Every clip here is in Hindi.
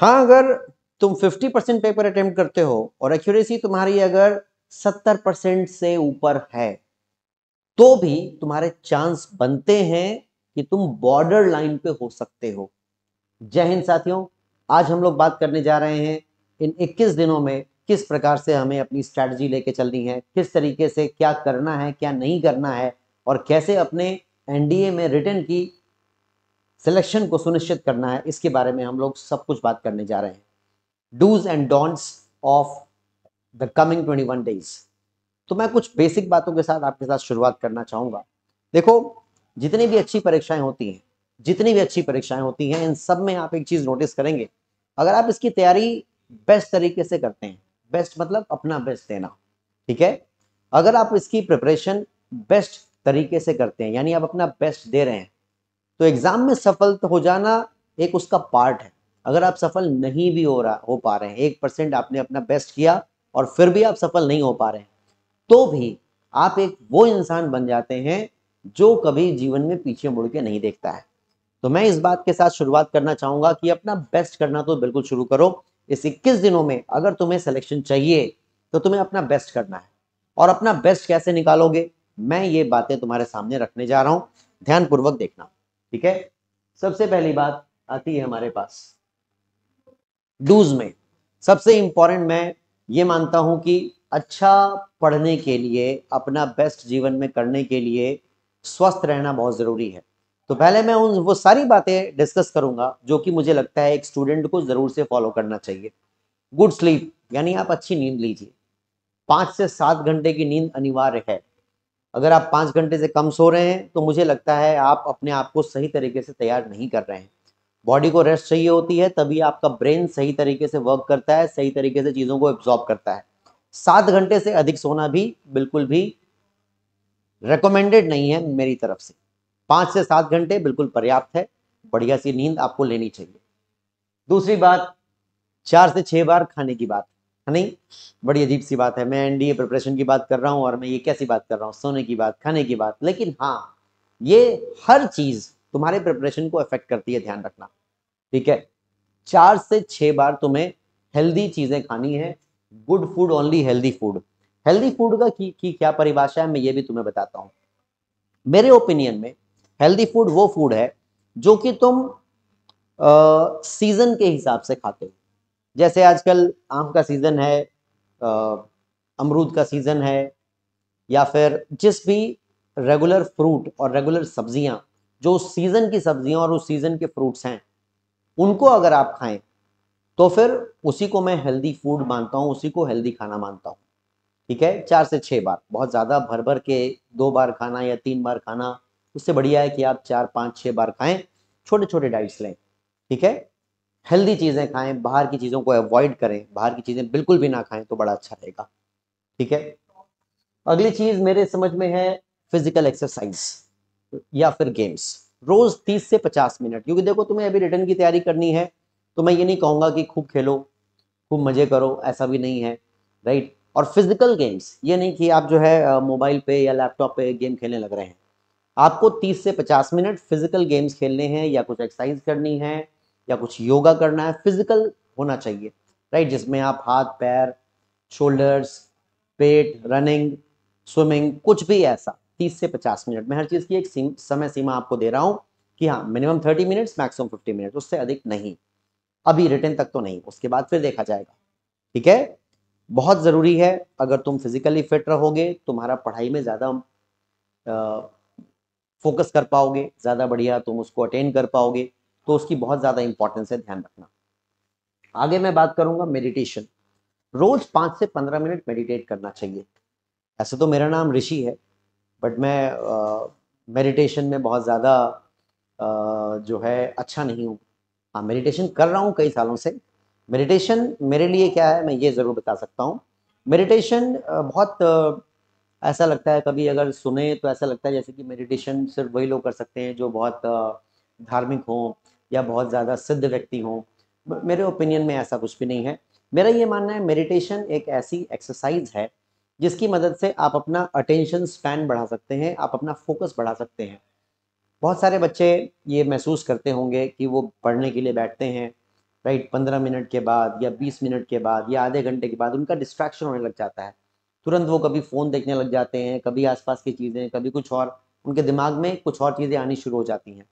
हाँ अगर तुम 50 परसेंट पेपर अटेम्प्ट करते हो और एक्यूरेसी तुम्हारी अगर 70 परसेंट से ऊपर है तो भी तुम्हारे चांस बनते हैं कि तुम बॉर्डर लाइन पे हो सकते हो जय हिंद साथियों आज हम लोग बात करने जा रहे हैं इन 21 दिनों में किस प्रकार से हमें अपनी स्ट्रैटेजी लेके चलनी है किस तरीके से क्या करना है क्या नहीं करना है और कैसे अपने एनडीए में रिटर्न की सिलेक्शन को सुनिश्चित करना है इसके बारे में हम लोग सब कुछ बात करने जा रहे हैं dos and don'ts of the coming 21 days तो मैं कुछ बेसिक बातों के साथ आपके साथ शुरुआत करना चाहूँगा देखो जितनी भी अच्छी परीक्षाएं होती हैं जितनी भी अच्छी परीक्षाएं होती हैं इन सब में आप एक चीज़ नोटिस करेंगे अगर आप इसकी तैयारी बेस्ट तरीके से करते हैं बेस्ट मतलब अपना बेस्ट देना ठीक है अगर आप इसकी प्रिपरेशन बेस्ट तरीके से करते हैं यानी आप अपना बेस्ट दे रहे हैं तो एग्जाम में सफल तो हो जाना एक उसका पार्ट है अगर आप सफल नहीं भी हो रहा हो पा रहे हैं एक परसेंट आपने अपना बेस्ट किया और फिर भी आप सफल नहीं हो पा रहे हैं तो भी आप एक वो इंसान बन जाते हैं जो कभी जीवन में पीछे मुड़ के नहीं देखता है तो मैं इस बात के साथ शुरुआत करना चाहूंगा कि अपना बेस्ट करना तो बिल्कुल शुरू करो इस इक्कीस दिनों में अगर तुम्हें सिलेक्शन चाहिए तो तुम्हें अपना बेस्ट करना है और अपना बेस्ट कैसे निकालोगे मैं ये बातें तुम्हारे सामने रखने जा रहा हूं ध्यानपूर्वक देखना ठीक है सबसे पहली बात आती है हमारे पास डूज में सबसे इंपॉर्टेंट मैं ये मानता हूं कि अच्छा पढ़ने के लिए अपना बेस्ट जीवन में करने के लिए स्वस्थ रहना बहुत ज़रूरी है तो पहले मैं उन वो सारी बातें डिस्कस करूंगा जो कि मुझे लगता है एक स्टूडेंट को ज़रूर से फॉलो करना चाहिए गुड स्लीप यानी आप अच्छी नींद लीजिए पांच से सात घंटे की नींद अनिवार्य है अगर आप पाँच घंटे से कम सो रहे हैं तो मुझे लगता है आप अपने आप को सही तरीके से तैयार नहीं कर रहे हैं बॉडी को रेस्ट चाहिए होती है तभी आपका ब्रेन सही तरीके से वर्क करता है सही तरीके से चीज़ों को एब्जॉर्ब करता है सात घंटे से अधिक सोना भी बिल्कुल भी रिकमेंडेड नहीं है मेरी तरफ से पाँच से सात घंटे बिल्कुल पर्याप्त है बढ़िया सी नींद आपको लेनी चाहिए दूसरी बात चार से छः बार खाने की बात नहीं बड़ी अजीब सी बात है मैं एनडीए प्रिपरेशन की बात कर रहा हूँ और मैं ये कैसी बात कर रहा हूँ सोने की बात खाने की बात लेकिन हाँ ये हर चीज तुम्हारे प्रिपरेशन को अफेक्ट करती है ध्यान रखना ठीक है चार से छह बार तुम्हें हेल्दी चीजें खानी है good food only healthy food healthy food का की, की क्या परिभाषा है मैं ये भी तुम्हें बताता हूँ मेरे ओपिनियन में हेल्दी फूड वो फूड है जो कि तुम सीजन के हिसाब से खाते हो जैसे आजकल आम का सीज़न है अमरूद का सीज़न है या फिर जिस भी रेगुलर फ्रूट और रेगुलर सब्जियां जो उस सीज़न की सब्जियां और उस सीज़न के फ्रूट्स हैं उनको अगर आप खाएं तो फिर उसी को मैं हेल्दी फूड मानता हूँ उसी को हेल्दी खाना मानता हूँ ठीक है चार से छः बार बहुत ज़्यादा भर भर के दो बार खाना या तीन बार खाना उससे बढ़िया है कि आप चार पाँच छः बार खाएं छोटे छोटे डाइट्स लें ठीक है हेल्दी चीज़ें खाएं बाहर की चीज़ों को अवॉइड करें बाहर की चीज़ें बिल्कुल भी ना खाएं तो बड़ा अच्छा रहेगा ठीक है अगली चीज़ मेरे समझ में है फिजिकल एक्सरसाइज या फिर गेम्स रोज़ तीस से पचास मिनट क्योंकि देखो तुम्हें अभी रिटर्न की तैयारी करनी है तो मैं ये नहीं कहूँगा कि खूब खेलो खूब मज़े करो ऐसा भी नहीं है राइट और फिजिकल गेम्स ये नहीं कि आप जो है मोबाइल पे या लैपटॉप पे गेम खेलने लग रहे हैं आपको 30 से 50 मिनट फिजिकल गेम्स खेलने हैं या कुछ एक्सरसाइज करनी है या कुछ योगा करना है फिजिकल होना चाहिए राइट जिसमें आप हाथ पैर शोल्डर्स पेट रनिंग स्विमिंग कुछ भी ऐसा 30 से 50 मिनट में हर चीज़ की एक सीम, समय सीमा आपको दे रहा हूँ कि हाँ मिनिमम 30 मिनट्स मैक्सिमम 50 मिनट उससे अधिक नहीं अभी रिटर्न तक तो नहीं उसके बाद फिर देखा जाएगा ठीक है बहुत ज़रूरी है अगर तुम फिजिकली फिट रहोगे तुम्हारा पढ़ाई में ज़्यादा फोकस कर पाओगे ज़्यादा बढ़िया तुम उसको अटेंड कर पाओगे तो उसकी बहुत ज़्यादा इंपॉर्टेंस है ध्यान रखना आगे मैं बात करूंगा मेडिटेशन रोज पाँच से पंद्रह मिनट मेडिटेट करना चाहिए ऐसे तो मेरा नाम ऋषि है बट मैं मेडिटेशन में बहुत ज़्यादा जो है अच्छा नहीं हूँ हाँ मेडिटेशन कर रहा हूँ कई सालों से मेडिटेशन मेरे लिए क्या है मैं ये ज़रूर बता सकता हूँ मेडिटेशन बहुत ऐसा लगता है कभी अगर सुने तो ऐसा लगता है जैसे कि मेडिटेशन सिर्फ वही लोग कर सकते हैं जो बहुत धार्मिक हों या बहुत ज़्यादा सिद्ध व्यक्ति हों मेरे ओपिनियन में ऐसा कुछ भी नहीं है मेरा ये मानना है मेडिटेशन एक ऐसी एक्सरसाइज है जिसकी मदद से आप अपना अटेंशन स्पैन बढ़ा सकते हैं आप अपना फोकस बढ़ा सकते हैं बहुत सारे बच्चे ये महसूस करते होंगे कि वो पढ़ने के लिए बैठते हैं राइट पंद्रह मिनट के बाद या बीस मिनट के बाद या आधे घंटे के बाद उनका डिस्ट्रैक्शन होने लग जाता है तुरंत वो कभी फ़ोन देखने लग जाते हैं कभी आसपास की चीज़ें कभी कुछ और उनके दिमाग में कुछ और चीज़ें आनी शुरू हो जाती हैं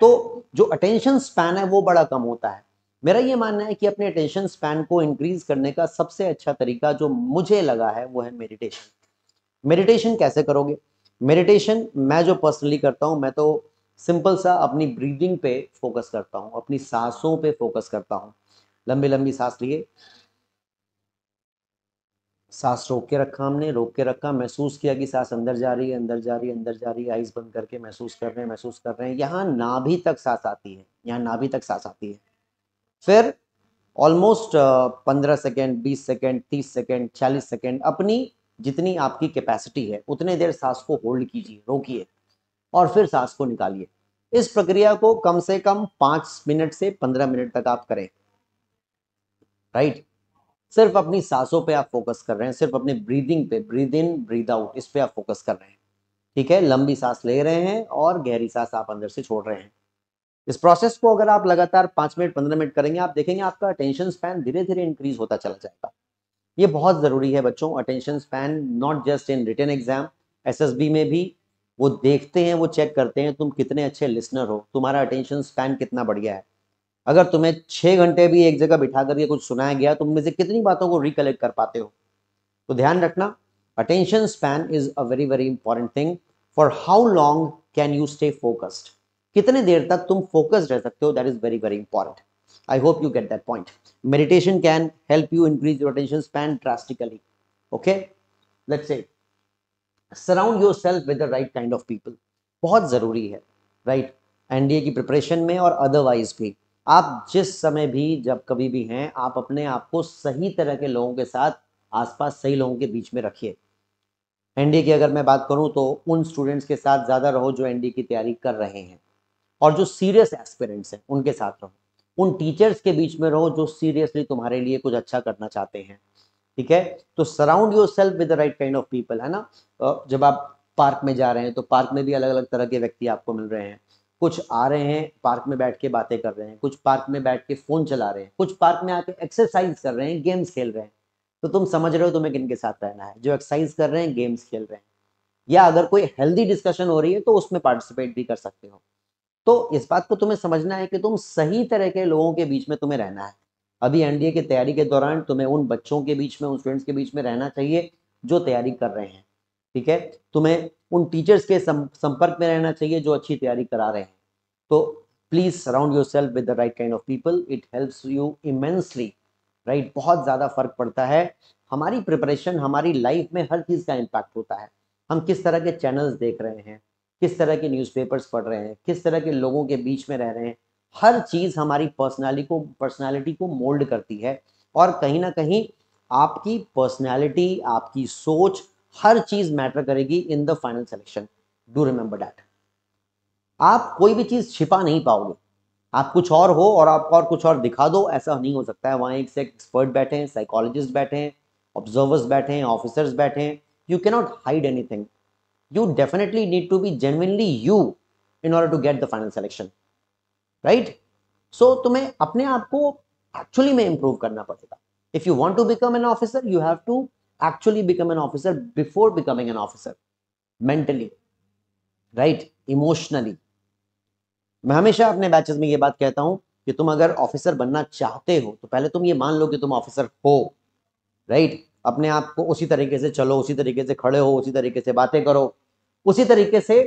तो जो अटेंशन स्पैन है वो बड़ा कम होता है मेरा ये मानना है कि अपने अटेंशन स्पैन को इंक्रीज करने का सबसे अच्छा तरीका जो मुझे लगा है वो है मेडिटेशन मेडिटेशन कैसे करोगे मेडिटेशन मैं जो पर्सनली करता हूँ मैं तो सिंपल सा अपनी ब्रीदिंग पे फोकस करता हूँ अपनी सांसों पे फोकस करता हूँ लंबी लंबी सांस लिए सांस रोक के रखा हमने रोक के रखा महसूस किया कि सांस अंदर जा रही है अंदर जा रही है अंदर जा रही है आइस बंद करके महसूस कर रहे हैं महसूस कर रहे हैं यहाँ नाभि तक सांस आती है यहाँ नाभि तक सांस आती है फिर ऑलमोस्ट पंद्रह सेकेंड बीस सेकेंड तीस सेकेंड चालीस सेकेंड अपनी जितनी आपकी कैपेसिटी है उतने देर सांस को होल्ड कीजिए रोकिए और फिर सांस को निकालिए इस प्रक्रिया को कम से कम पांच मिनट से पंद्रह मिनट तक आप करें राइट right? सिर्फ अपनी सांसों पे आप फोकस कर रहे हैं सिर्फ अपने ब्रीदिंग पे ब्रीद इन ब्रीद आउट इस पे आप फोकस कर रहे हैं ठीक है लंबी सांस ले रहे हैं और गहरी सांस आप अंदर से छोड़ रहे हैं इस प्रोसेस को अगर आप लगातार पांच मिनट पंद्रह मिनट करेंगे आप देखेंगे आपका अटेंशन स्पैन धीरे धीरे इंक्रीज होता चला जाएगा ये बहुत ज़रूरी है बच्चों attention span not just in written exams में भी वो देखते हैं वो चेक करते हैं तुम कितने अच्छे लिसनर हो तुम्हारा अटेंशन स्पैन कितना बढ़िया है अगर तुम्हें छह घंटे भी एक जगह बिठा करके कुछ सुनाया गया तुम में से कितनी बातों को रिकलेक्ट कर पाते हो तो ध्यान रखना attention span is a very very important thing for how long can you stay focused कितने देर तक तुम फोकस्ड रह सकते हो that is very very important I hope you get that point meditation can help you increase your attention span drastically okay let's say surround yourself with the right kind of people बहुत ज़रूरी है राइट right? एनडीए की प्रिपरेशन में और अदरवाइज भी आप जिस समय भी जब कभी भी हैं आप अपने आप को सही तरह के लोगों के साथ आसपास सही लोगों के बीच में रखिए एनडीए की अगर मैं बात करूं तो उन स्टूडेंट्स के साथ ज़्यादा रहो जो एनडीए की तैयारी कर रहे हैं और जो सीरियस एस्पिरेंट्स हैं उनके साथ रहो उन टीचर्स के बीच में रहो जो सीरियसली तुम्हारे लिए कुछ अच्छा करना चाहते हैं ठीक है तो surround yourself with the right kind of people है ना जब आप पार्क में जा रहे हैं तो पार्क में भी अलग अलग तरह के व्यक्ति आपको मिल रहे हैं कुछ आ रहे हैं पार्क में बैठ के बातें कर रहे हैं कुछ पार्क में बैठ के फोन चला रहे हैं कुछ पार्क में आके एक्सरसाइज कर रहे हैं गेम्स खेल रहे हैं तो तुम समझ रहे हो तुम्हें किन के साथ रहना है जो एक्सरसाइज कर रहे हैं गेम्स खेल रहे हैं या अगर कोई हेल्दी डिस्कशन हो रही है तो उसमें पार्टिसिपेट भी कर सकते हो तो इस बात को तुम्हें समझना है कि तुम सही तरह के लोगों के बीच में तुम्हें रहना है अभी एनडीए की तैयारी के दौरान तुम्हें उन बच्चों के बीच में उन स्टूडेंट्स के बीच में रहना चाहिए जो तैयारी कर रहे हैं ठीक है तुम्हें उन टीचर्स के संपर्क में रहना चाहिए जो अच्छी तैयारी करा रहे हैं तो please surround yourself with the right kind of people it helps you immensely right बहुत ज़्यादा फर्क पड़ता है हमारी प्रिपरेशन हमारी लाइफ में हर चीज़ का इम्पैक्ट होता है हम किस तरह के चैनल्स देख रहे हैं किस तरह के न्यूज़पेपर्स पढ़ रहे हैं किस तरह के लोगों के बीच में रह रहे हैं हर चीज़ हमारी पर्सनैलिटी को पर्सनैलिटी को मोल्ड करती है और कहीं ना कहीं आपकी पर्सनैलिटी आपकी सोच हर चीज मैटर करेगी in the final selection do remember that आप कोई भी चीज छिपा नहीं पाओगे आप कुछ और हो और आप और कुछ और दिखा दो ऐसा नहीं हो सकता है वहां एक से एक्सपर्ट बैठे हैं साइकोलॉजिस्ट बैठे हैं ऑब्जर्वर्स बैठे हैं ऑफिसर्स बैठे हैं you cannot hide anything you definitely need to be genuinely you in order to get the final selection right so तुम्हें अपने आप को एक्चुअली में इंप्रूव करना पड़ेगा if you want to become an officer you have to actually become an officer before becoming an officer mentally right emotionally मैं हमेशा अपने बैचेस में ये बात कहता हूं कि तुम अगर ऑफिसर बनना चाहते हो तो पहले तुम ये मान लो कि तुम ऑफिसर हो राइट अपने आप को उसी तरीके से चलो उसी तरीके से खड़े हो उसी तरीके से बातें करो उसी तरीके से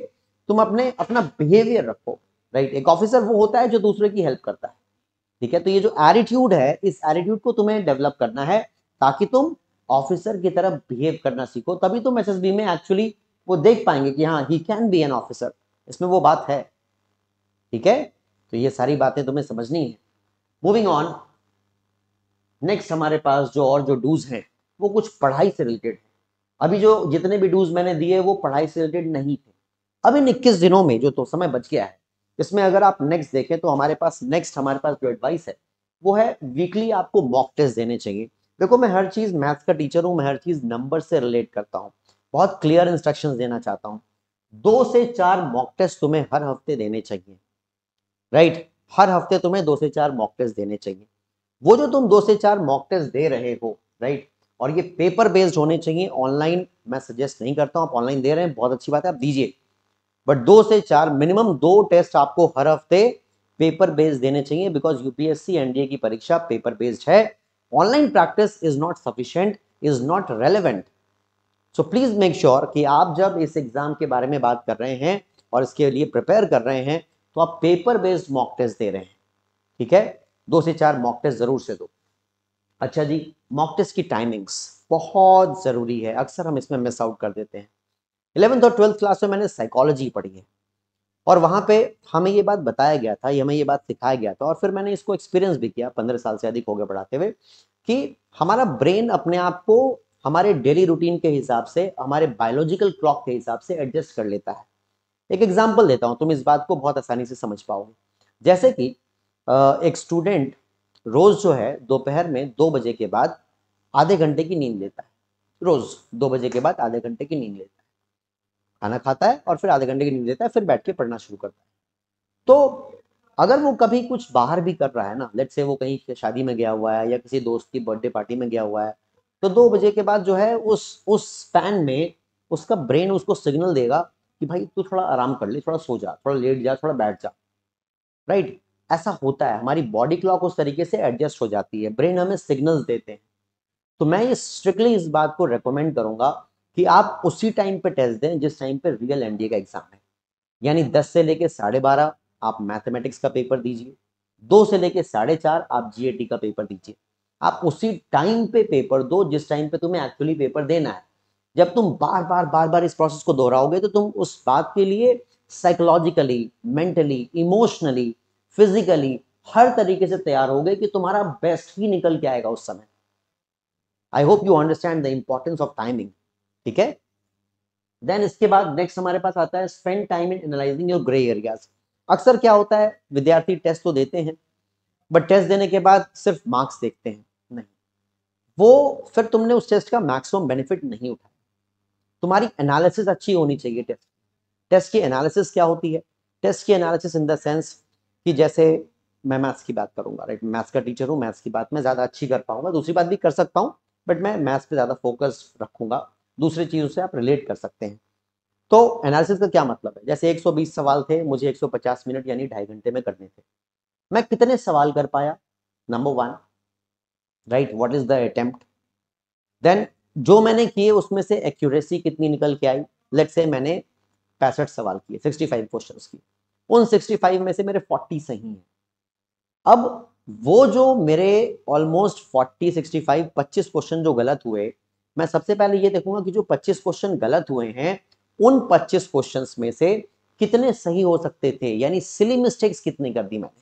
तुम अपने अपना बिहेवियर रखो राइट एक ऑफिसर वो होता है जो दूसरे की हेल्प करता है ठीक है तो ये जो एटीट्यूड है इस एटीट्यूड को तुम्हें डेवलप करना है ताकि तुम ऑफिसर की तरह बिहेव करना सीखो तभी तुम एस में एक्चुअली वो देख पाएंगे कि हाँ he can be an officer इसमें वो बात है ठीक है तो ये सारी बातें तुम्हें समझनी है मूविंग ऑन नेक्स्ट हमारे पास जो और जो डूज हैं वो कुछ पढ़ाई से रिलेटेड है अभी जो जितने भी डूज मैंने दिए वो पढ़ाई से रिलेटेड नहीं थे अब इन इक्कीस दिनों में जो तो समय बच गया है इसमें अगर आप नेक्स्ट देखें तो हमारे पास नेक्स्ट हमारे पास जो एडवाइस है वो है वीकली आपको मॉक टेस्ट देने चाहिए देखो मैं हर चीज़ मैथ्स का टीचर हूं मैं हर चीज़ नंबर से रिलेट करता हूँ बहुत क्लियर इंस्ट्रक्शन देना चाहता हूँ दो से चार मॉक टेस्ट तुम्हें हर हफ्ते देने चाहिए राइट right? हर हफ्ते तुम्हें दो से चार मॉक टेस्ट देने चाहिए वो जो तुम दो से चार मॉक टेस्ट दे रहे हो राइट right? और ये पेपर बेस्ड होने चाहिए ऑनलाइन मैं सजेस्ट नहीं करता हूँ आप ऑनलाइन दे रहे हैं बहुत अच्छी बात है आप दीजिए बट दो से चार मिनिमम दो टेस्ट आपको हर हफ्ते पेपर बेस्ड देने चाहिए बिकॉज यूपीएससी एनडीए की परीक्षा पेपर बेस्ड है online practice is not sufficient is not relevant so please make sure कि आप जब इस एग्जाम के बारे में बात कर रहे हैं और इसके लिए प्रिपेयर कर रहे हैं तो आप पेपर बेस्ड मॉक टेस्ट दे रहे हैं ठीक है दो से चार मॉक टेस्ट जरूर से दो अच्छा जी मॉक टेस्ट की टाइमिंग्स बहुत ज़रूरी है अक्सर हम इसमें मिस आउट कर देते हैं इलेवंथ और ट्वेल्थ क्लास में मैंने साइकोलॉजी पढ़ी है और वहाँ पे हमें ये बात बताया गया था हमें ये बात सिखाया गया था और फिर मैंने इसको एक्सपीरियंस भी किया पंद्रह साल से अधिक हो गए पढ़ाते हुए कि हमारा ब्रेन अपने आप को हमारे डेली रूटीन के हिसाब से हमारे बायोलॉजिकल क्लॉक के हिसाब से एडजस्ट कर लेता है एक एग्जाम्पल देता हूँ तुम इस बात को बहुत आसानी से समझ पाओगे जैसे कि एक स्टूडेंट रोज़ जो है दोपहर में दो बजे के बाद आधे घंटे की नींद लेता है रोज़ दो बजे के बाद आधे घंटे की नींद लेता है खाना खाता है और फिर आधे घंटे की नींद लेता है फिर बैठ के पढ़ना शुरू करता है तो अगर वो कभी कुछ बाहर भी कर रहा है ना लेट से वो कहीं शादी में गया हुआ है या किसी दोस्त की बर्थडे पार्टी में गया हुआ है तो दो बजे के बाद जो है उस उस स्पैन में उसका ब्रेन उसको सिग्नल देगा कि भाई तू थोड़ा आराम कर ले थोड़ा सो जा थोड़ा लेट जा थोड़ा बैठ जा राइट ऐसा होता है हमारी बॉडी क्लॉक उस तरीके से एडजस्ट हो जाती है ब्रेन हमें सिग्नल्स देते हैं तो मैं ये स्ट्रिक्टली इस बात को रेकमेंड करूंगा कि आप उसी टाइम पे टेस्ट दें जिस टाइम पे रियल एनडीए का एग्जाम है यानी दस से लेके साढ़े बारह आप मैथमेटिक्स का पेपर दीजिए दो से लेके साढ़े चार आप जीएटी का पेपर दीजिए आप उसी टाइम पे पेपर दो जिस टाइम पे तुम्हें एक्चुअली पेपर देना है जब तुम बार बार बार बार इस प्रोसेस को दोहराओगे तो तुम उस बात के लिए साइकोलॉजिकली मेंटली इमोशनली फिजिकली हर तरीके से तैयार हो गए कि तुम्हारा बेस्ट ही निकल के आएगा उस समय I hope you understand the importance of timing ठीक है देन इसके बाद नेक्स्ट हमारे पास आता है spend time in analysing your grey areas अक्सर क्या होता है विद्यार्थी टेस्ट तो देते हैं बट टेस्ट देने के बाद सिर्फ मार्क्स देखते हैं नहीं वो फिर तुमने उस टेस्ट का मैक्सिमम बेनिफिट नहीं उठाया तुम्हारी एनालिसिस अच्छी होनी चाहिए टेस्ट टेस्ट की एनालिसिस क्या होती है टेस्ट की एनालिसिस इन द सेंस कि जैसे मैं मैथ्स की बात करूंगा राइट मैथ्स का टीचर हूँ मैथ्स की बात मैं ज़्यादा अच्छी कर पाऊंगा दूसरी बात भी कर सकता हूँ बट मैं मैथ्स पे ज़्यादा फोकस रखूंगा दूसरी चीज़ों से आप रिलेट कर सकते हैं तो एनालिसिस का क्या मतलब है जैसे 120 सवाल थे मुझे 150 मिनट यानी ढाई घंटे में करने थे मैं कितने सवाल कर पाया number one right what is the attempt then जो मैंने किए उसमें से एक्यूरेसी कितनी निकल के आई लेट से मैंने पैंसठ सवाल किए 65 फाइव क्वेश्चन किए उन 65 में से मेरे 40 सही हैं अब वो जो मेरे ऑलमोस्ट 40 65 25 क्वेश्चन जो गलत हुए मैं सबसे पहले ये देखूंगा कि जो 25 क्वेश्चन गलत हुए हैं उन 25 क्वेश्चन में से कितने सही हो सकते थे यानी सिली मिस्टेक्स कितने कर दी मैंने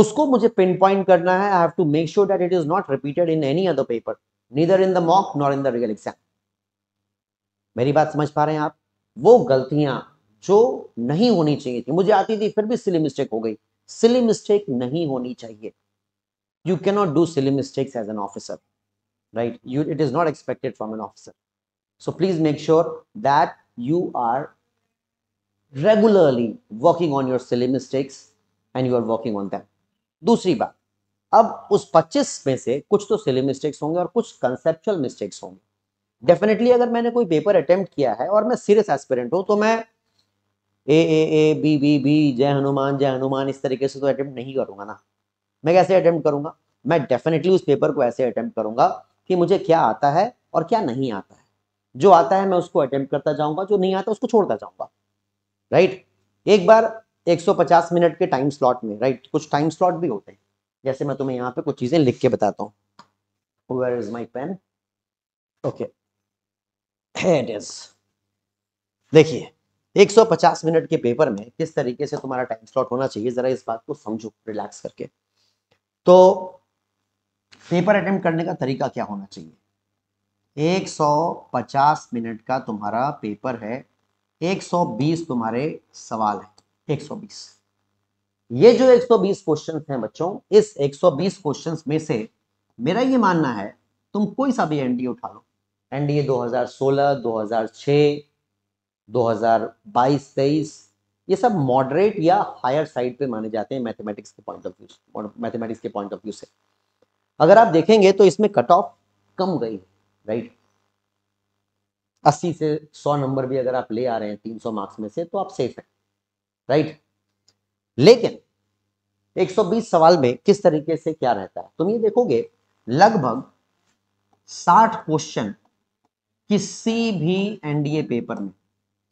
उसको मुझे पिन पॉइंट करना है I have to make sure that it is not repeated in any other paper neither in the mock not in the real exam मेरी बात समझ पा रहे हैं आप वो गलतियां जो नहीं होनी चाहिए थी मुझे आती थी फिर भी सिली मिस्टेक हो गई सिली मिस्टेक नहीं होनी चाहिए you cannot do silly mistakes as an officer right you it is not expected from an officer so please make sure that you are regularly working on your silly mistakes and you are working on them दूसरी बात अब उस 25 में से कुछ तो सिली मिस्टेक्स होंगे और कुछ कंसेप्चुअल मिस्टेक्स होंगे डेफिनेटली अगर मैंने कोई पेपर अटेम्प्ट किया है और मैं सीरियस एस्पिरेंट हूं तो मैं A A A B B B जय हनुमान जय हनुमान इस तरीके से तो अटेम्प्ट नहीं करूंगा ना मैं कैसे अटेम्प्ट करूंगा मैं डेफिनेटली उस पेपर को ऐसे अटेम्प्ट करूंगा कि मुझे क्या आता है और क्या नहीं आता है जो आता है मैं उसको अटेम्प्ट करता जाऊंगा जो नहीं आता उसको छोड़ता जाऊंगा राइट एक बार 150 मिनट के टाइम स्लॉट में राइट कुछ टाइम स्लॉट भी होते हैं जैसे मैं तुम्हें यहाँ पे कुछ चीजें लिख के बताता हूँ where is my pen okay देखिए 150 मिनट के पेपर में किस तरीके से तुम्हारा टाइम स्लॉट होना चाहिए जरा इस बात को समझो रिलैक्स करके तो पेपर अटेम्प्ट करने का तरीका क्या होना चाहिए 150 मिनट का तुम्हारा पेपर है 120 तुम्हारे सवाल है 120 ये जो 120 क्वेश्चंस हैं बच्चों इस 120 क्वेश्चंस में से मेरा ये मानना है तुम कोई सा भी एनडीए उठा लो एनडीए 2016 2006 2022 23 ये सब मॉडरेट या हायर साइड पे माने जाते हैं मैथमेटिक्स के पॉइंट ऑफ व्यू मैथमेटिक्स के पॉइंट ऑफ व्यू से अगर आप देखेंगे तो इसमें कट ऑफ कम गई राइट अस्सी से सौ नंबर भी अगर आप ले आ रहे हैं तीन सौ मार्क्स में से तो आप सेफ हैं राइट लेकिन 120 सवाल में किस तरीके से क्या रहता है तुम ये देखोगे लगभग 60 क्वेश्चन किसी भी एनडीए पेपर में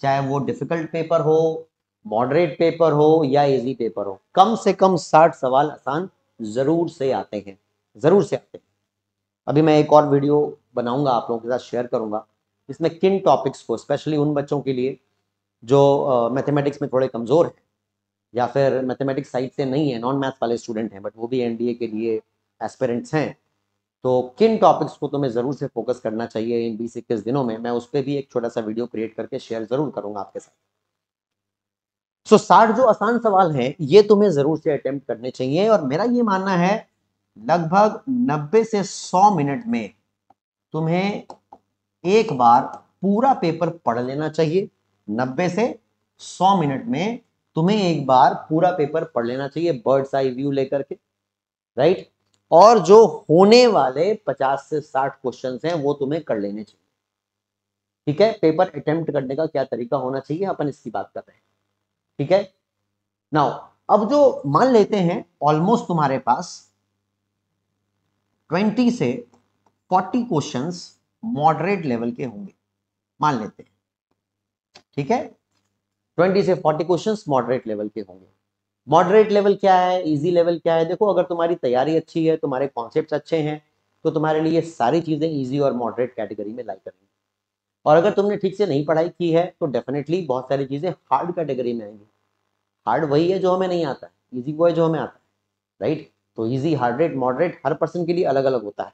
चाहे वो डिफिकल्ट पेपर हो मॉडरेट पेपर हो या इजी पेपर हो कम से कम 60 सवाल आसान जरूर से आते हैं ज़रूर से आते हैं अभी मैं एक और वीडियो बनाऊंगा आप लोगों के साथ शेयर करूंगा जिसमें किन टॉपिक्स को स्पेशली उन बच्चों के लिए जो मैथमेटिक्स uh, में थोड़े कमज़ोर हैं या फिर मैथमेटिक्स साइड से नहीं है नॉन मैथ्स वाले स्टूडेंट हैं बट वो भी एनडीए के लिए एस्पेरेंट्स हैं तो किन टॉपिक्स को तुम्हें ज़रूर से फोकस करना चाहिए इन बीस इक्कीस दिनों में मैं उस पर भी एक छोटा सा वीडियो क्रिएट करके शेयर ज़रूर करूंगा आपके साथ सो so, साठ जो आसान सवाल हैं ये तुम्हें जरूर से अटेम्प्ट करने चाहिए और मेरा ये मानना है लगभग 90 से 100 मिनट में तुम्हें एक बार पूरा पेपर पढ़ लेना चाहिए 90 से 100 मिनट में तुम्हें एक बार पूरा पेपर पढ़ लेना चाहिए बर्ड्स आई व्यू लेकर के राइट और जो होने वाले 50 से 60 क्वेश्चंस हैं वो तुम्हें कर लेने चाहिए ठीक है पेपर अटेम्प्ट करने का क्या तरीका होना चाहिए अपन इसकी बात कर रहे हैं ठीक है नाउ अब जो मान लेते हैं ऑलमोस्ट तुम्हारे पास ट्वेंटी से फोर्टी क्वेश्चन मॉडरेट लेवल के होंगे मान लेते हैं ठीक है ट्वेंटी से फोर्टी क्वेश्चन मॉडरेट लेवल के होंगे मॉडरेट लेवल क्या है इजी लेवल क्या है देखो अगर तुम्हारी तैयारी अच्छी है तुम्हारे कॉन्सेप्ट अच्छे हैं तो तुम्हारे लिए सारी चीज़ें ईजी और मॉडरेट कैटेगरी में लाई करेंगी और अगर तुमने ठीक से नहीं पढ़ाई की है तो डेफिनेटली बहुत सारी चीज़ें हार्ड कैटेगरी में आएंगी हार्ड वही है जो हमें नहीं आता है ईजी वो है जो हमें आता है राइट तो ईजी हार्ड रेट मॉडरेट हर पर्सन के लिए अलग अलग होता है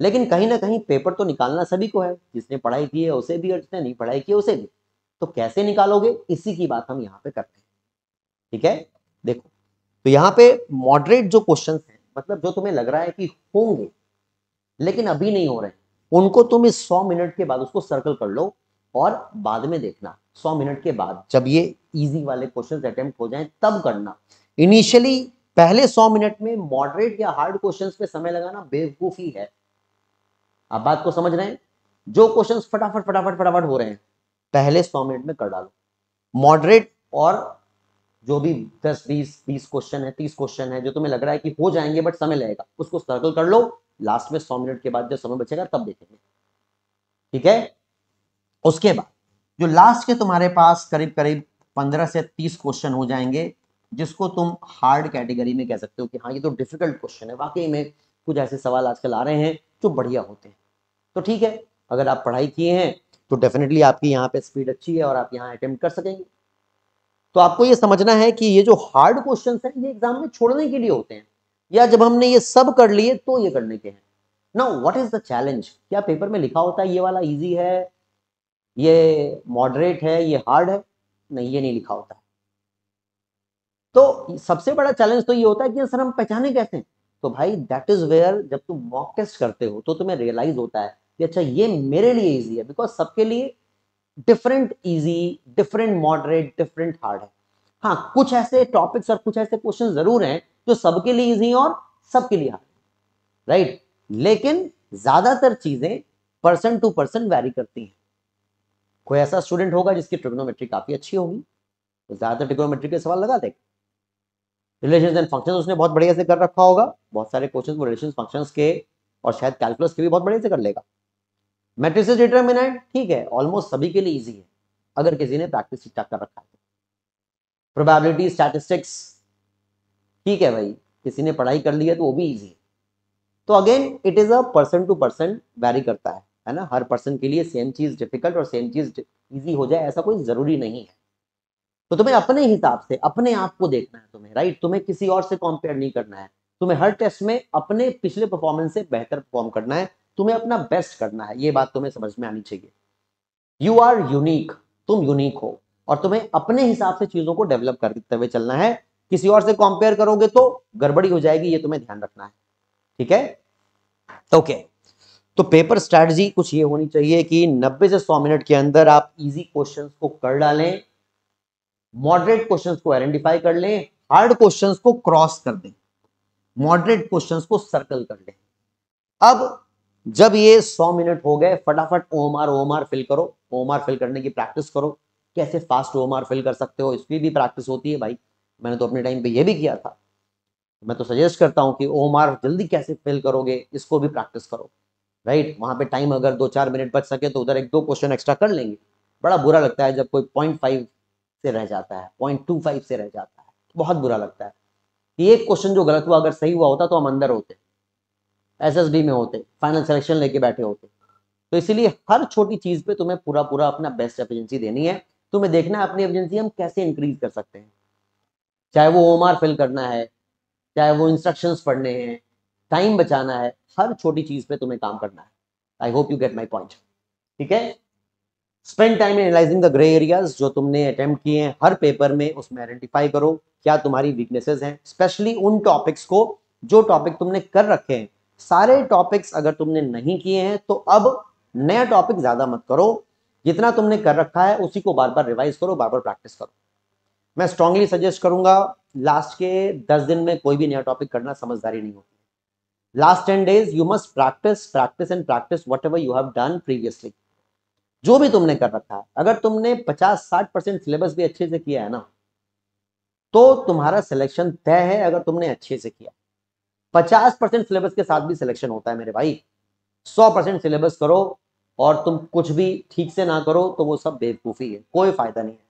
लेकिन कहीं ना कहीं पेपर तो निकालना सभी को है जिसने पढ़ाई की है उसे भी और जिसने नहीं पढ़ाई की है उसे भी तो कैसे निकालोगे इसी की बात हम यहाँ पे करते हैं ठीक है देखो तो यहाँ पे मॉडरेट जो क्वेश्चन है मतलब जो तुम्हें लग रहा है कि होंगे लेकिन अभी नहीं हो रहे उनको तुम इस सौ मिनट के बाद उसको सर्कल कर लो और बाद में देखना सौ मिनट के बाद जब ये इजी वाले क्वेश्चन अटेम्प्ट हो जाए तब करना इनिशियली पहले सौ मिनट में मॉडरेट या हार्ड क्वेश्चन पे समय लगाना बेवकूफी है आप बात को समझ रहे हैं जो क्वेश्चन फटाफट फटाफट फटाफट हो रहे हैं पहले सौ मिनट में कर डालो मॉडरेट और जो भी दस बीस बीस क्वेश्चन है तीस क्वेश्चन है जो तुम्हें लग रहा है कि हो जाएंगे बट समय लगेगा उसको सर्कल कर लो लास्ट में सौ मिनट के बाद जब समय बचेगा तब देखेंगे ठीक है उसके बाद जो लास्ट के तुम्हारे पास करीब करीब पंद्रह से तीस क्वेश्चन हो जाएंगे जिसको तुम हार्ड कैटेगरी में कह सकते हो कि हाँ ये तो डिफिकल्ट क्वेश्चन है वाकई में कुछ ऐसे सवाल आजकल आ रहे हैं जो बढ़िया होते हैं तो ठीक है अगर आप पढ़ाई किए हैं तो डेफिनेटली आपकी यहाँ पे स्पीड अच्छी है और आप यहाँ अटेम्प्ट कर सकेंगे तो आपको ये समझना है कि ये जो हार्ड क्वेश्चन है ये एग्जाम में छोड़ने के लिए होते हैं या जब हमने ये सब कर लिए तो ये करने के हैं ना वट इज द चैलेंज क्या पेपर में लिखा होता है ये वाला ईजी है ये मॉडरेट है ये हार्ड है नहीं ये नहीं लिखा होता तो सबसे बड़ा चैलेंज तो ये होता है कि सर हम पहचाने कैसे तो भाई दैट इज वेयर जब तुम मॉक टेस्ट करते हो तो तुम्हें रियलाइज होता है कि अच्छा ये मेरे लिए इजी है बिकॉज सबके लिए different easy different moderate different hard है हाँ कुछ ऐसे टॉपिक्स और कुछ ऐसे क्वेश्चन जरूर हैं जो सबके लिए इजी और सबके लिए हार्ड राइट right? लेकिन ज्यादातर चीजें पर्सन टू पर्सन वेरी करती हैं कोई ऐसा स्टूडेंट होगा जिसकी ट्रिग्नोमेट्री काफी अच्छी होगी तो ज्यादातर ट्रिग्नोमेट्री के सवाल लगा देगा रिलेशन एंड फंक्शन उसने बहुत बढ़िया से कर रखा होगा बहुत सारे क्वेश्चन वो रिलेशन फंक्शन के और शायद कैलकुलस के भी बहुत बढ़िया से कर लेगा मैट्रिसेस डिटर्मिनेंट ठीक है ऑलमोस्ट सभी के लिए ईजी है अगर किसी ने प्रैक्टिस ठीक ठाक कर रखा है प्रोबेबिलिटी स्टैटिस्टिक्स ठीक है भाई किसी ने पढ़ाई कर ली है तो वो भी ईजी है तो again it is a person to person vary करता है है ना हर पर्सन के लिए सेम चीज़ डिफिकल्ट और सेम चीज़ ईजी हो जाए ऐसा कोई ज़रूरी नहीं है तो तुम्हें अपने हिसाब से अपने आप को देखना है तुम्हें राइट तुम्हें किसी और से कॉम्पेयर नहीं करना है तुम्हें हर टेस्ट में अपने पिछले परफॉर्मेंस से बेहतर परफॉर्म करना है तुम्हें अपना बेस्ट करना है ये बात तुम्हें समझ में आनी चाहिए यू आर यूनिक तुम यूनिक हो और तुम्हें अपने हिसाब से चीजों को डेवलप करते हुए चलना है किसी और से कंपेयर करोगे तो गड़बड़ी हो जाएगी ये तुम्हें ध्यान रखना है ठीक है ओके okay. तो पेपर स्ट्रेटजी कुछ ये होनी चाहिए कि 90 से 100 मिनट के अंदर आप इजी क्वेश्चंस को कर डालें मॉडरेट क्वेश्चंस को आइडेंटिफाई कर लें हार्ड क्वेश्चंस को क्रॉस कर दें मॉडरेट क्वेश्चंस को सर्कल कर लें अब जब ये 100 मिनट हो गए फटाफट ओएमआर ओएमआर फिल करो ओएमआर फिल करने की प्रैक्टिस करो कैसे फास्ट ओएमआर फिल कर सकते हो इसकी भी प्रैक्टिस होती है भाई मैंने तो अपने टाइम पे ये भी किया था मैं तो सजेस्ट करता हूँ कि ओएमआर जल्दी कैसे फिल करोगे इसको भी प्रैक्टिस करो राइट वहां पे टाइम अगर दो चार मिनट बच सके तो उधर एक दो क्वेश्चन एक्स्ट्रा कर लेंगे बड़ा बुरा लगता है जब कोई पॉइंट फाइव से रह जाता है पॉइंट टू फाइव से रह जाता है बहुत बुरा लगता है ये एक क्वेश्चन जो गलत हुआ अगर सही हुआ होता तो हम अंदर होते एस एस डी में होते फाइनल सिलेक्शन लेके बैठे होते तो इसीलिए हर छोटी चीज पे तुम्हें पूरा पूरा अपना बेस्ट एफिजेंसी देनी है तुम्हें देखना है अपनी एफिजेंसी हम कैसे इंक्रीज कर सकते हैं चाहे वो ओम फिल करना है चाहे वो इंस्ट्रक्शंस पढ़ने हैं टाइम बचाना है हर छोटी चीज पे तुम्हें काम करना है I hope you get my point ठीक है spend time analysing the grey areas जो तुमने अटेम्प्ट किए हैं हर पेपर में उसमें आइडेंटिफाई करो क्या तुम्हारी वीकनेसेस हैं स्पेशली उन टॉपिक्स को जो टॉपिक तुमने कर रखे हैं सारे टॉपिक्स अगर तुमने नहीं किए हैं तो अब नया टॉपिक ज्यादा मत करो जितना तुमने कर रखा है उसी को बार बार रिवाइज करो बार बार प्रैक्टिस करो मैं स्ट्रांगली सजेस्ट करूंगा लास्ट के दस दिन में कोई भी नया टॉपिक करना समझदारी नहीं होती last ten days you must practice practice and practice whatever you have done previously जो भी तुमने कर रखा है अगर तुमने 50-60 परसेंट सिलेबस भी अच्छे से किया है ना तो तुम्हारा सिलेक्शन तय है अगर तुमने अच्छे से किया 50 परसेंट सिलेबस के साथ भी सिलेक्शन होता है मेरे भाई 100 परसेंट सिलेबस करो और तुम कुछ भी ठीक से ना करो तो वो सब बेवकूफ़ी है कोई फायदा नहीं है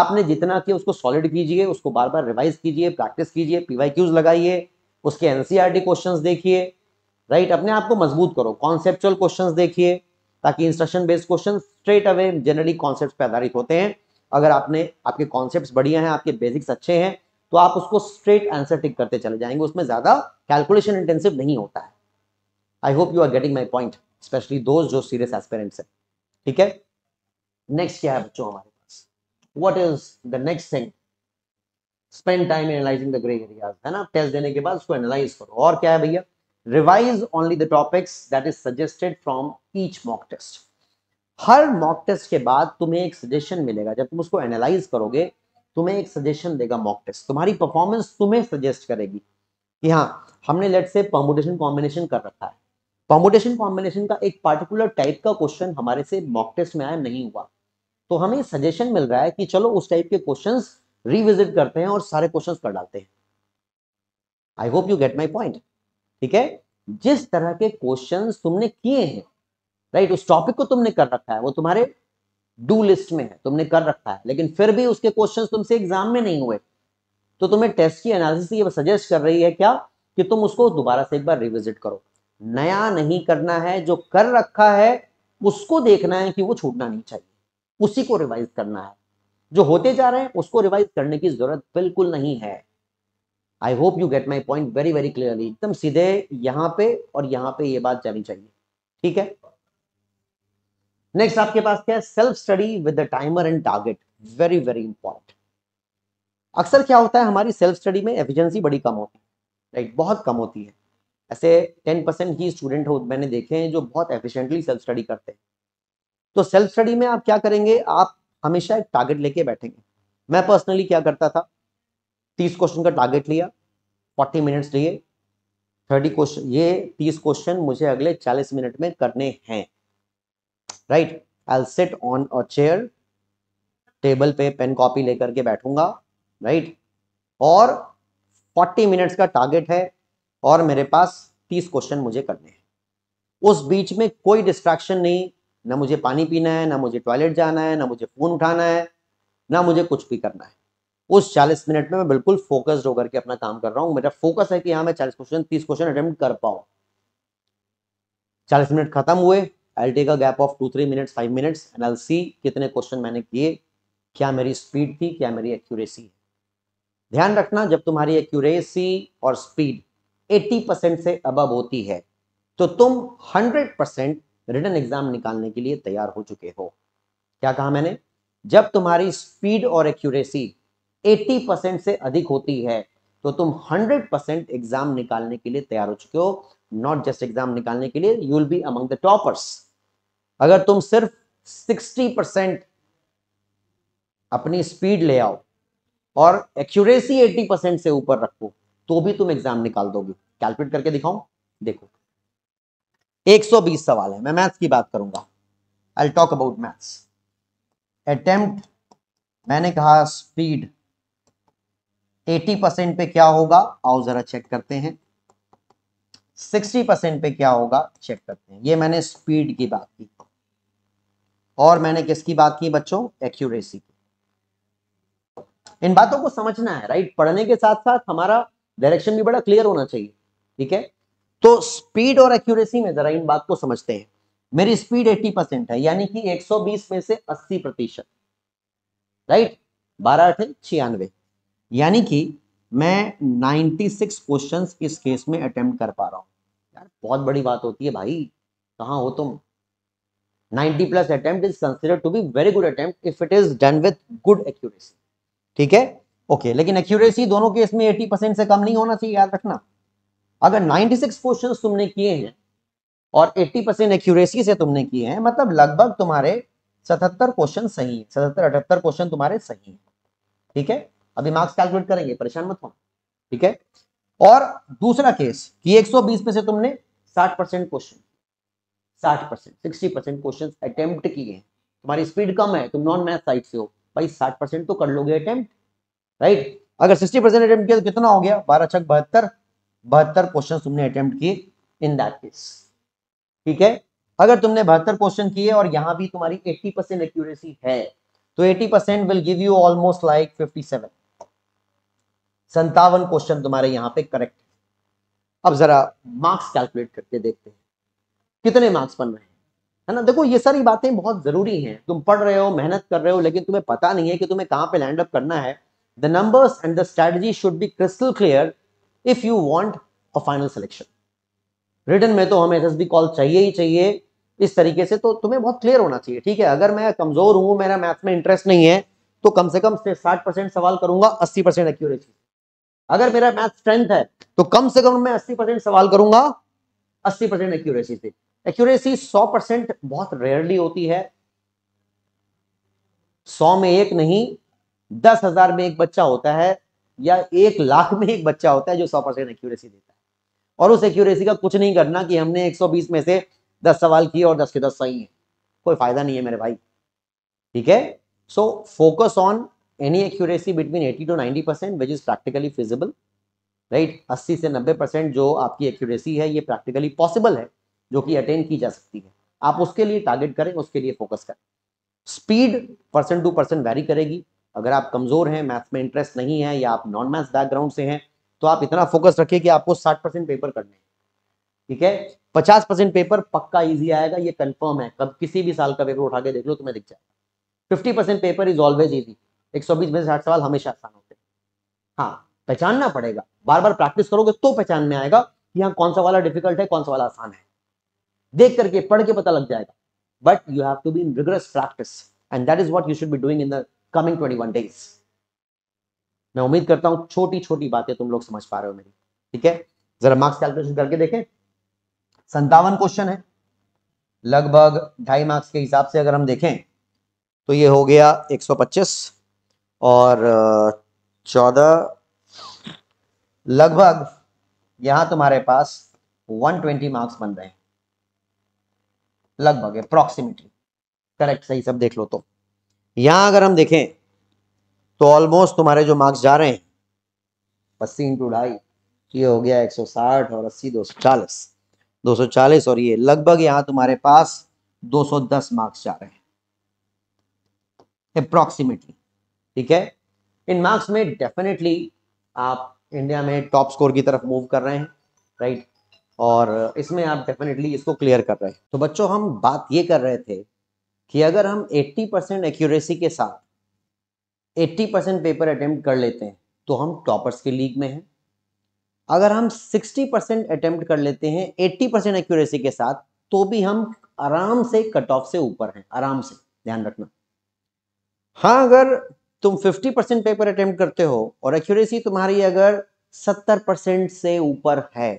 आपने जितना किया उसको सॉलिड कीजिए उसको बार बार रिवाइज कीजिए प्रैक्टिस कीजिए क्यूज लगाइए उसके एनसीईआरटी क्वेश्चन e देखिए राइट अपने आप को मजबूत करो कॉन्सेप्चुअल क्वेश्चन देखिए ताकि instruction based question straight away generally concept पर आधारित होते हैं अगर आपने आपके कॉन्सेप्ट बढ़िया हैं आपके बेसिक्स अच्छे हैं तो आप उसको स्ट्रेट आंसर टिक करते चले जाएंगे उसमें ज़्यादा कैलकुलेशन इंटेंसिव नहीं होता है I hope you are getting my point specially those जो सीरियस एस्पेरेंट्स है ठीक है नेक्स्ट क्या है बच्चों हमारे पास what is the next thing spend time analysing the grey areas है ना टेस्ट देने के बाद उसको एनालाइज करो और क्या है भैया revise only the topics that is suggested from each mock test हर मॉक टेस्ट के बाद तुम्हें एक सजेशन मिलेगा जब तुम उसको एनालाइज करोगे तुम्हें एक सजेशन देगा मॉक टेस्ट तुम्हारी परफॉर्मेंस तुम्हें सजेस्ट करेगी कि हाँ हमने लेट से पॉम्बुटेशन कॉम्बिनेशन कर रखा है पॉम्बुटेशन कॉम्बिनेशन का एक पार्टिकुलर टाइप का क्वेश्चन हमारे से मॉक टेस्ट में आया नहीं हुआ तो हमें सजेशन मिल रहा है कि चलो उस टाइप के क्वेश्चन रिविजिट करते हैं और सारे क्वेश्चन कर डालते हैं I hope you get my point ठीक है जिस तरह के क्वेश्चन तुमने किए हैं राइट उस टॉपिक को तुमने कर रखा है वो तुम्हारे डू लिस्ट में है तुमने कर रखा है लेकिन फिर भी उसके क्वेश्चन तुमसे एग्जाम में नहीं हुए तो तुम्हें टेस्ट की एनालिसिस ये सजेस्ट कर रही है क्या कि तुम उसको दोबारा से एक बार रिविजिट करो नया नहीं करना है जो कर रखा है उसको देखना है कि वो छूटना नहीं चाहिए उसी को रिवाइज करना है जो होते जा रहे हैं उसको रिवाइज करने की जरूरत बिल्कुल नहीं है I hope you get my point very very clearly एकदम सीधे यहाँ पे और यहाँ पे ये बात जानी चाहिए ठीक है नेक्स्ट आपके पास क्या है self study with the timer and target very very important अक्सर क्या होता है हमारी सेल्फ स्टडी में एफिशिएंसी बड़ी कम होती है राइट बहुत कम होती है ऐसे टेन परसेंट ही स्टूडेंट हो मैंने देखे हैं जो बहुत एफिशिएंटली सेल्फ स्टडी करते हैं तो सेल्फ स्टडी में आप क्या करेंगे आप हमेशा एक टारगेट लेके बैठेंगे मैं पर्सनली क्या करता था तीस क्वेश्चन का टारगेट लिया फोर्टी मिनट्स लिए थर्टी क्वेश्चन ये तीस क्वेश्चन मुझे अगले चालीस मिनट में करने हैं right I set on a chair table पे पेन कॉपी लेकर के बैठूंगा राइट और फोर्टी मिनट्स का टारगेट है और मेरे पास तीस क्वेश्चन मुझे करने हैं उस बीच में कोई डिस्ट्रैक्शन नहीं ना मुझे पानी पीना है ना मुझे टॉयलेट जाना है ना मुझे फ़ोन उठाना है ना मुझे कुछ भी करना है उस चालीस मिनट में मैं बिल्कुल फोकस्ड होकर के अपना काम कर रहा हूँ मेरा फोकस है कि यहाँ मैं चालीस क्वेश्चन तीस क्वेश्चन अटेम्प्ट कर पाऊँ चालीस मिनट खत्म हुए एल टी का gap of two three minute five minutes and एल सी कितने क्वेश्चन मैंने किए क्या मेरी स्पीड थी क्या मेरी एक्यूरेसी है ध्यान रखना जब तुम्हारी एक्यूरेसी और स्पीड 80 परसेंट से अबब होती है तो तुम 100 परसेंट रिटर्न एग्जाम निकालने के लिए तैयार हो चुके हो क्या कहा मैंने जब तुम्हारी स्पीड और एक्यूरेसी 80 परसेंट से अधिक होती है तो तुम 100 परसेंट एग्जाम निकालने के लिए तैयार हो चुके हो नॉट जस्ट एग्जाम निकालने के लिए you will be among the toppers अगर तुम सिर्फ 60 परसेंट अपनी स्पीड ले आओ और एक्यूरेसी 80 परसेंट से ऊपर रखो तो भी तुम एग्जाम निकाल दोगे कैलकुलेट करके दिखाऊं देखो 120 सवाल है मैं मैथ्स की बात करूंगा I talk about maths attempt मैंने कहा स्पीड एटी परसेंट पे क्या होगा आओ जरा चेक करते हैं सिक्सटी परसेंट पे क्या होगा चेक करते हैं ये मैंने स्पीड की बात की और मैंने किसकी बात की बच्चों एक्यूरेसी की इन बातों को समझना है राइट पढ़ने के साथ साथ हमारा डायरेक्शन भी बड़ा क्लियर होना चाहिए ठीक है तो स्पीड और एक्यूरेसी में जरा इन बात को समझते हैं मेरी स्पीड 80 परसेंट है यानी कि 120 में से 80 प्रतिशत राइट बारह अठे छियानवे यानी कि मैं 96 सिक्स क्वेश्चन इस केस में अटेम्प्ट कर पा रहा हूँ यार बहुत बड़ी बात होती है भाई कहाँ हो तुम 90 plus attempt is consider to be very good attempt if it is done with good accuracy ठीक है ओके लेकिन एक्यूरेसी दोनों केस में 80 परसेंट से कम नहीं होना चाहिए याद रखना अगर 96 सिक्स क्वेश्चन तुमने किए हैं और 80 परसेंट एक्यूरेसी से तुमने किए हैं मतलब लगभग तुम्हारे 77 क्वेश्चन सही है 77 अठहत्तर क्वेश्चन तुम्हारे सही है ठीक है अभी मार्क्स कैलकुलेट करेंगे परेशान मत हो ठीक है और दूसरा केस कि 120 में से तुमने 60 percent question 60 percent sixty percent question attempt किए हैं तुम्हारी स्पीड कम है तुम नॉन मैथ साइड से हो भाई 60 परसेंट तो कर लोगे अटेम्प्ट राइट अगर 60 परसेंट अटेम्प्ट किया तो कितना हो गया बारह छक बहत्तर बहत्तर क्वेश्चन तुमने अटेम्प्ट किए इन दैट केस ठीक है अगर तुमने बहत्तर क्वेश्चन किए और यहां भी तुम्हारी एट्टी परसेंट एक्यूरेसी है तो eighty percent will give you almost like 57 संतावन क्वेश्चन तुम्हारे यहां पे करेक्ट है अब जरा मार्क्स कैलकुलेट करके देखते हैं कितने मार्क्स बन रहे हैं है ना देखो ये सारी बातें बहुत जरूरी हैं तुम पढ़ रहे हो मेहनत कर रहे हो लेकिन तुम्हें पता नहीं है कि तुम्हें कहां पे लैंड अप करना है the numbers and the strategy should be crystal clear if you want a final selection written में तो हमें एस कॉल चाहिए ही चाहिए इस तरीके से तो तुम्हें बहुत क्लियर होना चाहिए ठीक है अगर मैं कमजोर हूं मेरा मैथ्स में इंटरेस्ट नहीं है तो कम से कम साठ परसेंट सवाल करूंगा अस्सी परसेंट एक्यूरेसी अगर मेरा मैथ स्ट्रेंथ है तो कम से कम मैं अस्सी परसेंट सवाल करूंगा अस्सी परसेंट एक्यूरेसी से एक्यूरेसी सौ परसेंट बहुत रेयरली होती है सौ में एक नहीं दस हजार में एक बच्चा होता है या एक लाख में एक बच्चा होता है जो सौ परसेंट एक्यूरेसी देता है और उस एक्यूरेसी का कुछ नहीं करना कि हमने 120 में से 10 सवाल किए और 10 के 10 सही है कोई फायदा नहीं है मेरे भाई ठीक है so focus on any accuracy between 80 to 90 percent which is practically feasible right right? 80 से 90 परसेंट जो आपकी एक्यूरेसी है ये प्रैक्टिकली पॉसिबल है जो कि अटेन की जा सकती है आप उसके लिए टारगेट करें उसके लिए फोकस करें speed percent to percent vary करेगी अगर आप कमजोर हैं मैथ्स में इंटरेस्ट नहीं है या आप नॉन मैथ्स बैकग्राउंड से हैं तो आप इतना फोकस रखिए कि आपको 60 परसेंट पेपर करने हैं ठीक है 50 परसेंट पेपर पक्का इजी आएगा ये कंफर्म है कब किसी भी साल का पेपर उठा के देख लो तो मैं दिख जाए 50 percent paper is always easy 120 में से साठ सवाल हमेशा आसान होते हैं हाँ पहचानना पड़ेगा बार बार प्रैक्टिस करोगे तो पहचान में आएगा कि हाँ कौन सा वाला डिफिकल्ट है कौन सा वाला आसान है देख करके पढ़ के पता लग जाएगा but you have to be in rigorous practice and that is what you should be doing in the coming twenty one days मैं उम्मीद करता हूं छोटी छोटी बातें तुम लोग समझ पा रहे हो मेरी ठीक है जरा मार्क्स कैलकुलेशन करके देखें संतावन क्वेश्चन है लगभग ढाई मार्क्स के हिसाब से अगर हम देखें तो ये हो गया 125 और चौदह लगभग यहां तुम्हारे पास 120 मार्क्स बन रहे हैं लगभग अप्रोक्सीमेटली करेक्ट सही सब देख लो तो यहां अगर हम देखें तो ऑलमोस्ट तुम्हारे जो मार्क्स जा रहे हैं अस्सी इंटू ढाई ये हो गया 160 और 80 240 240 और ये लगभग यहां तुम्हारे पास 210 मार्क्स जा रहे हैं अप्रॉक्सीमेटली ठीक है इन मार्क्स में डेफिनेटली आप इंडिया में टॉप स्कोर की तरफ मूव कर रहे हैं राइट और इसमें आप डेफिनेटली इसको क्लियर कर रहे हैं तो बच्चों हम बात ये कर रहे थे कि अगर हम 80 परसेंट एक्यूरेसी के साथ 80 परसेंट पेपर अटेम्प्ट कर लेते हैं तो हम टॉपर्स के लीग में हैं अगर हम 60 परसेंट अटेम्प्ट कर लेते हैं 80 परसेंट एक्यूरेसी के साथ तो भी हम आराम से कट ऑफ से ऊपर हैं आराम से ध्यान रखना हाँ अगर तुम 50 परसेंट पेपर अटेम्प्ट करते हो और एक्यूरेसी तुम्हारी अगर 70 परसेंट से ऊपर है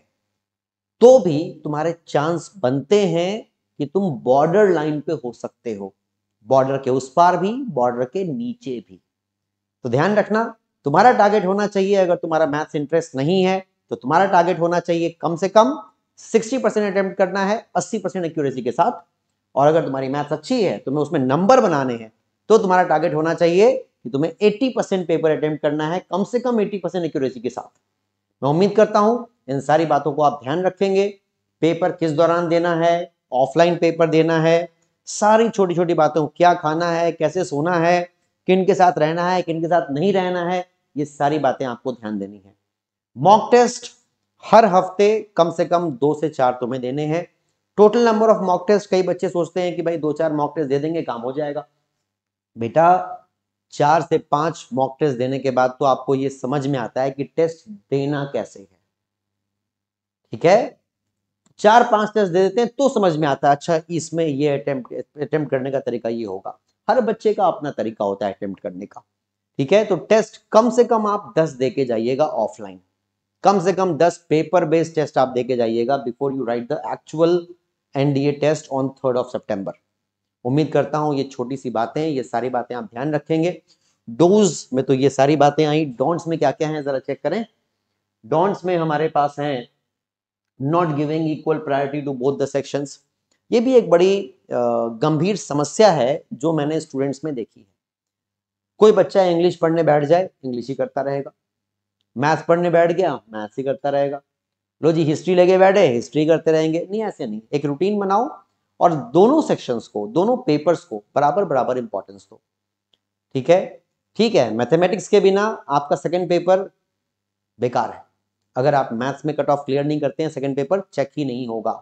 तो भी तुम्हारे चांस बनते हैं कि तुम बॉर्डर लाइन पे हो सकते हो बॉर्डर के उस पार भी बॉर्डर के नीचे भी तो ध्यान रखना तुम्हारा टारगेट होना चाहिए अगर तुम्हारा मैथ्स इंटरेस्ट नहीं है तो तुम्हारा टारगेट होना चाहिए कम से कम 60 परसेंट अटेम्प्ट करना है 80 परसेंट एक्यूरेसी के साथ और अगर तुम्हारी मैथ्स अच्छी है तुम्हें उसमें नंबर बनाने हैं तो तुम्हारा टारगेट होना चाहिए कि तुम्हें 80 परसेंट पेपर अटेम्प्ट करना है कम से कम 80 परसेंट एक्यूरेसी के साथ मैं उम्मीद करता हूं इन सारी बातों को आप ध्यान रखेंगे पेपर किस दौरान देना है ऑफलाइन पेपर देना है सारी छोटी छोटी बातों क्या खाना है कैसे सोना है किन के साथ रहना है किन के साथ नहीं रहना है ये सारी बातें आपको ध्यान देनी है मॉक टेस्ट हर हफ्ते कम से कम दो से चार तुम्हें देने हैं total number of mock test कई बच्चे सोचते हैं कि भाई दो चार मॉक टेस्ट दे देंगे काम हो जाएगा बेटा चार से पांच मॉक टेस्ट देने के बाद तो आपको ये समझ में आता है कि टेस्ट देना कैसे है ठीक है चार पांच टेस्ट दे देते हैं तो समझ में आता है अच्छा इसमें ये अटेम्प्ट अटेम्प्ट करने का तरीका ये होगा हर बच्चे का अपना तरीका होता है अटेम्प्ट करने का ठीक है तो टेस्ट कम से कम आप दस दे के जाइएगा ऑफलाइन कम से कम दस पेपर बेस्ड टेस्ट आप दे के जाइएगा before you write the actual NDA test on third of September उम्मीद करता हूँ ये छोटी सी बातें ये सारी बातें आप ध्यान रखेंगे डोज में तो ये सारी बातें आई डोंट्स में क्या क्या है जरा चेक करें डोंट्स में हमारे पास है not giving equal priority to both the section ये भी एक बड़ी गंभीर समस्या है जो मैंने स्टूडेंट्स में देखी है कोई बच्चा इंग्लिश पढ़ने बैठ जाए इंग्लिश ही करता रहेगा मैथ्स पढ़ने बैठ गया मैथ्स ही करता रहेगा लो जी हिस्ट्री लेके बैठे हिस्ट्री करते रहेंगे नहीं ऐसे नहीं एक रूटीन बनाओ और दोनों सेक्शंस को दोनों पेपर्स को बराबर बराबर इंपॉर्टेंस दो ठीक है ठीक है मैथमेटिक्स के बिना आपका सेकंड पेपर बेकार है अगर आप मैथ्स में कट ऑफ क्लियर नहीं करते हैं सेकंड पेपर चेक ही नहीं होगा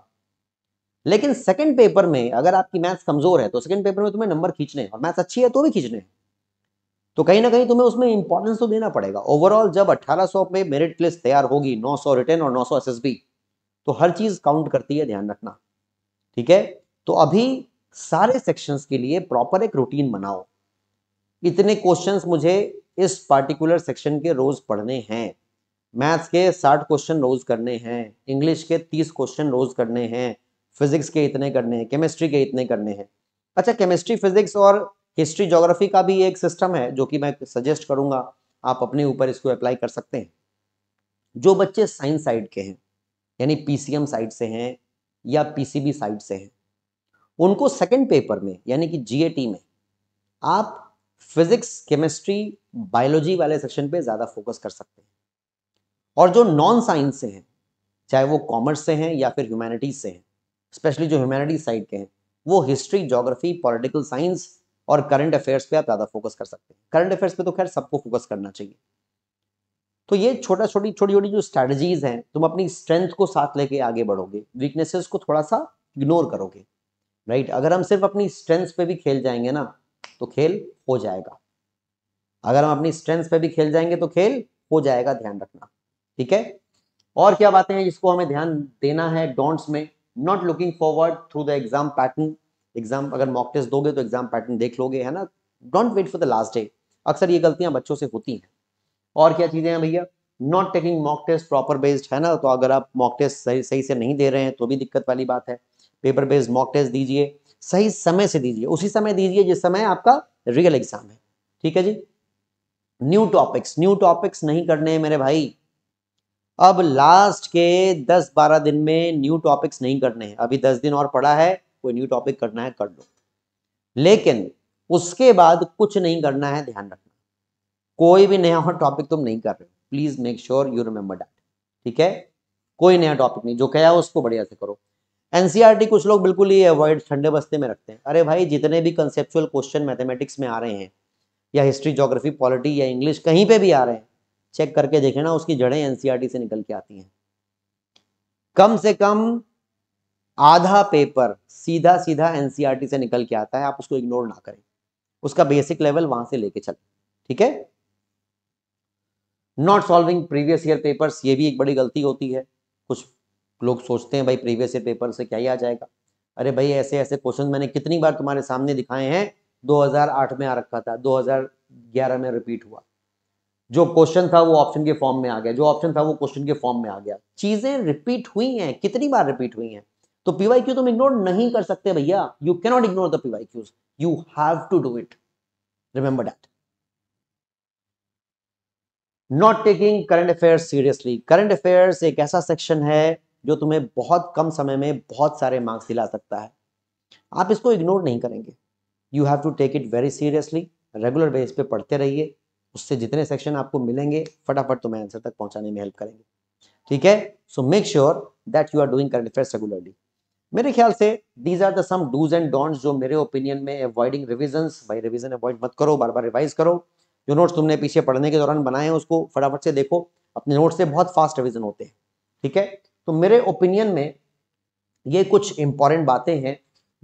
लेकिन सेकंड पेपर में अगर आपकी मैथ्स कमजोर है तो सेकंड पेपर में तुम्हें नंबर खींचने और मैथ्स अच्छी है तो भी खींचने तो कहीं ना कहीं तुम्हें उसमें इंपॉर्टेंस तो देना पड़ेगा ओवरऑल जब 1800 में मेरिट लिस्ट तैयार होगी 900 रिटर्न और 900 एसएसबी तो हर चीज काउंट करती है ध्यान रखना ठीक है तो अभी सारे सेक्शंस के लिए प्रॉपर एक रूटीन बनाओ इतने क्वेश्चंस मुझे इस पार्टिकुलर सेक्शन के रोज पढ़ने हैं मैथ्स के साठ क्वेश्चन रोज करने हैं इंग्लिश के तीस क्वेश्चन रोज करने हैं फिजिक्स के इतने करने हैं केमिस्ट्री के इतने करने हैं अच्छा केमिस्ट्री फिजिक्स और हिस्ट्री जोग्राफी का भी एक सिस्टम है जो कि मैं सजेस्ट करूंगा आप अपने ऊपर इसको अप्लाई कर सकते हैं जो बच्चे साइंस साइड के हैं यानी पीसीएम साइड से हैं या पीसीबी साइड से हैं उनको सेकेंड पेपर में यानी कि जीएटी में आप फिजिक्स केमिस्ट्री बायोलॉजी वाले सेक्शन पे ज़्यादा फोकस कर सकते हैं और जो नॉन साइंस से हैं चाहे वो कॉमर्स से हैं या फिर ह्यूमैनिटीज से हैं स्पेशली जो ह्यूमैनिटीज साइड के हैं वो हिस्ट्री जोग्राफी पॉलिटिकल साइंस और करंट अफेयर्स पे आप ज़्यादा फोकस कर सकते हैं करंट अफेयर्स पे तो खैर सबको फोकस करना चाहिए तो ये छोटा छोटी छोटी छोटी जो स्ट्रेटजीज हैं तुम अपनी स्ट्रेंथ को साथ लेके आगे बढ़ोगे वीकनेसेस को थोड़ा सा इग्नोर करोगे राइट अगर हम सिर्फ अपनी स्ट्रेंथ पे भी खेल जाएंगे ना तो खेल हो जाएगा अगर हम अपनी स्ट्रेंथ पे भी खेल जाएंगे तो खेल हो जाएगा ध्यान रखना ठीक है और क्या बातें हैं जिसको हमें ध्यान देना है डोंट्स में not looking forward through the exam pattern exam अगर मॉक टेस्ट दोगे तो एग्जाम पैटर्न देख लोगे है ना don't wait for the last day अक्सर ये गलतियां बच्चों से होती हैं और क्या चीज़ें हैं भैया not taking mock test proper based है ना तो अगर आप मॉक टेस्ट सही सही से नहीं दे रहे हैं तो भी दिक्कत वाली बात है पेपर बेस्ड मॉक टेस्ट दीजिए सही समय से दीजिए उसी समय दीजिए जिस समय आपका रियल एग्जाम है ठीक है जी न्यू टॉपिक्स न्यू टॉपिक्स नहीं करने हैं मेरे भाई अब लास्ट के 10-12 दिन में न्यू टॉपिक्स नहीं करने हैं अभी 10 दिन और पड़ा है कोई न्यू टॉपिक करना है कर लो लेकिन उसके बाद कुछ नहीं करना है ध्यान रखना कोई भी नया टॉपिक तुम नहीं कर रहे हो please make sure you remember that ठीक है कोई नया टॉपिक नहीं जो कह उसको बढ़िया से करो एनसीईआरटी कुछ लोग बिल्कुल ही अवॉइड ठंडे बस्ते में रखते हैं अरे भाई जितने भी कंसेप्चुअल क्वेश्चन मैथमेटिक्स में आ रहे हैं या हिस्ट्री जोग्राफी पॉलिटी या इंग्लिश कहीं पे भी आ रहे हैं चेक करके देखें ना उसकी जड़ें एनसीईआरटी से निकल के आती हैं कम से कम आधा पेपर सीधा सीधा एनसीईआरटी से निकल के आता है आप उसको इग्नोर ना करें उसका बेसिक लेवल वहां से लेके चलें ठीक है not solving previous year papers ये भी एक बड़ी गलती होती है कुछ लोग सोचते हैं भाई प्रीवियस ईयर पेपर से क्या ही आ जाएगा अरे भाई ऐसे ऐसे क्वेश्चन मैंने कितनी बार तुम्हारे सामने दिखाए हैं 2008 में आ रखा था 2011 में रिपीट हुआ जो क्वेश्चन था वो ऑप्शन के फॉर्म में आ गया जो ऑप्शन था वो क्वेश्चन के फॉर्म में आ गया चीजें रिपीट हुई हैं कितनी बार रिपीट हुई हैं तो पीवाई क्यू तुम इग्नोर नहीं कर सकते भैया you cannot ignore the PYQs you have to do it remember that not taking current affair seriously current affairs एक ऐसा सेक्शन है जो तुम्हें बहुत कम समय में बहुत सारे मार्क्स दिला सकता है आप इसको इग्नोर नहीं करेंगे you have to take it very seriously regular base पे पढ़ते रहिए उससे जितने सेक्शन आपको मिलेंगे फटाफट तुम्हें आंसर तक पहुंचाने में हेल्प करेंगे ठीक है so make sure that you are doing current affairs regularly मेरे ख्याल से these are the some dos and don'ts जो मेरे ओपिनियन में avoiding revision by revision avoid मत करो बार बार रिवाइज करो जो नोट्स तुमने पीछे पढ़ने के दौरान बनाए हैं उसको फटाफट से देखो अपने नोट्स से बहुत फास्ट रिविजन होते हैं ठीक है तो मेरे ओपिनियन में ये कुछ इम्पॉर्टेंट बातें हैं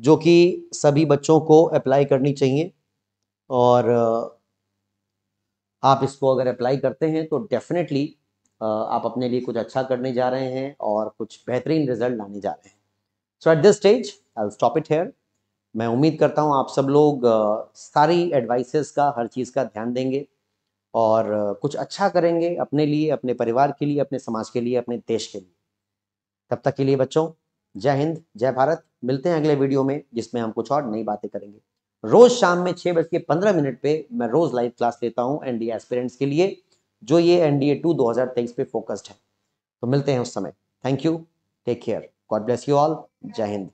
जो कि सभी बच्चों को अप्लाई करनी चाहिए और आप इसको अगर अप्लाई करते हैं तो डेफिनेटली आप अपने लिए कुछ अच्छा करने जा रहे हैं और कुछ बेहतरीन रिजल्ट लाने जा रहे हैं so at this stage I stop it here मैं उम्मीद करता हूँ आप सब लोग सारी एडवाइसेस का हर चीज़ का ध्यान देंगे और कुछ अच्छा करेंगे अपने लिए अपने परिवार के लिए अपने समाज के लिए अपने देश के लिए तब तक के लिए बच्चों जय हिंद जय भारत मिलते हैं अगले वीडियो में जिसमें हम कुछ और नई बातें करेंगे रोज शाम में छह बज के पंद्रह मिनट पे मैं रोज लाइव क्लास लेता हूं एनडीए एस्पिरेंट्स के लिए जो ये एनडीए टू दो हजार तेईस पे फोकस्ड है तो मिलते हैं उस समय thank you take care God bless you all जय हिंद